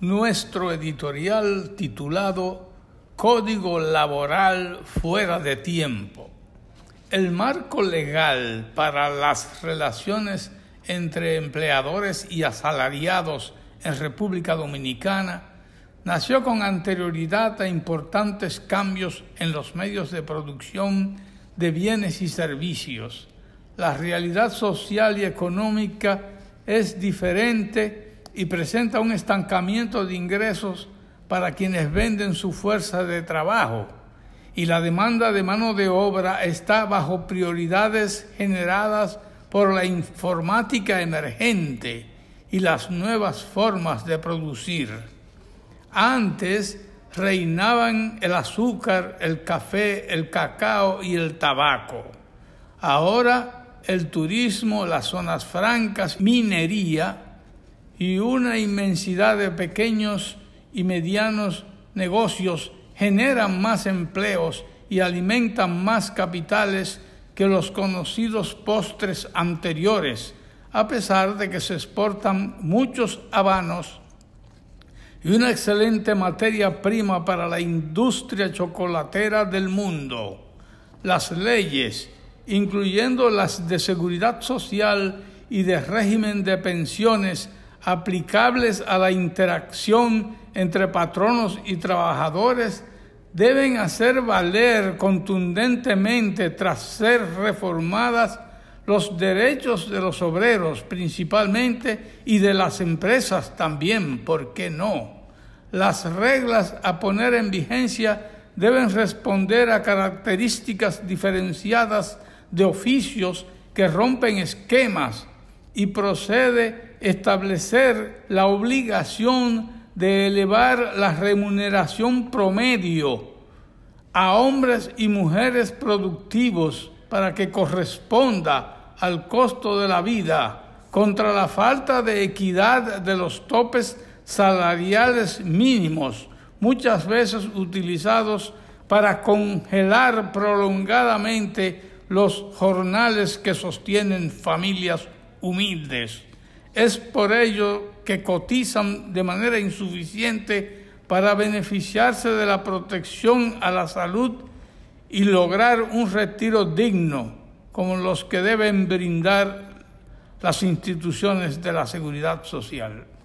nuestro editorial titulado Código Laboral fuera de tiempo. El marco legal para las relaciones entre empleadores y asalariados en República Dominicana nació con anterioridad a importantes cambios en los medios de producción de bienes y servicios. La realidad social y económica es diferente y presenta un estancamiento de ingresos para quienes venden su fuerza de trabajo y la demanda de mano de obra está bajo prioridades generadas por la informática emergente y las nuevas formas de producir. Antes reinaban el azúcar, el café, el cacao y el tabaco. Ahora el turismo, las zonas francas, minería, y una inmensidad de pequeños y medianos negocios generan más empleos y alimentan más capitales que los conocidos postres anteriores, a pesar de que se exportan muchos habanos y una excelente materia prima para la industria chocolatera del mundo. Las leyes, incluyendo las de seguridad social y de régimen de pensiones, aplicables a la interacción entre patronos y trabajadores deben hacer valer contundentemente tras ser reformadas los derechos de los obreros principalmente y de las empresas también, ¿por qué no? Las reglas a poner en vigencia deben responder a características diferenciadas de oficios que rompen esquemas y procede establecer la obligación de elevar la remuneración promedio a hombres y mujeres productivos para que corresponda al costo de la vida contra la falta de equidad de los topes salariales mínimos, muchas veces utilizados para congelar prolongadamente los jornales que sostienen familias humildes. Es por ello que cotizan de manera insuficiente para beneficiarse de la protección a la salud y lograr un retiro digno como los que deben brindar las instituciones de la seguridad social.